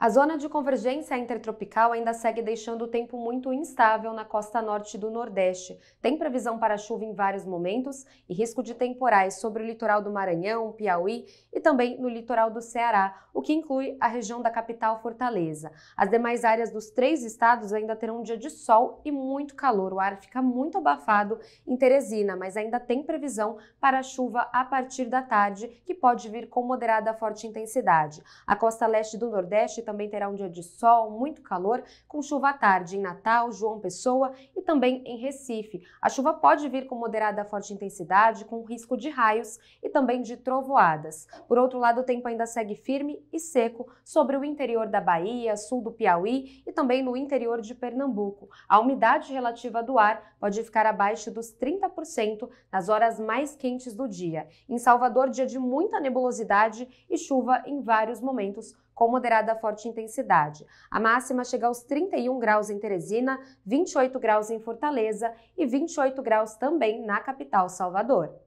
A zona de convergência intertropical ainda segue deixando o tempo muito instável na costa norte do Nordeste. Tem previsão para chuva em vários momentos e risco de temporais sobre o litoral do Maranhão, Piauí e também no litoral do Ceará, o que inclui a região da capital Fortaleza. As demais áreas dos três estados ainda terão um dia de sol e muito calor. O ar fica muito abafado em Teresina, mas ainda tem previsão para chuva a partir da tarde, que pode vir com moderada forte intensidade. A costa leste do Nordeste também terá um dia de sol, muito calor, com chuva à tarde em Natal, João Pessoa e também em Recife. A chuva pode vir com moderada forte intensidade, com risco de raios e também de trovoadas. Por outro lado, o tempo ainda segue firme e seco sobre o interior da Bahia, sul do Piauí e também no interior de Pernambuco. A umidade relativa do ar pode ficar abaixo dos 30% nas horas mais quentes do dia. Em Salvador, dia de muita nebulosidade e chuva em vários momentos, com moderada a forte intensidade. A máxima chega aos 31 graus em Teresina, 28 graus em Fortaleza e 28 graus também na capital Salvador.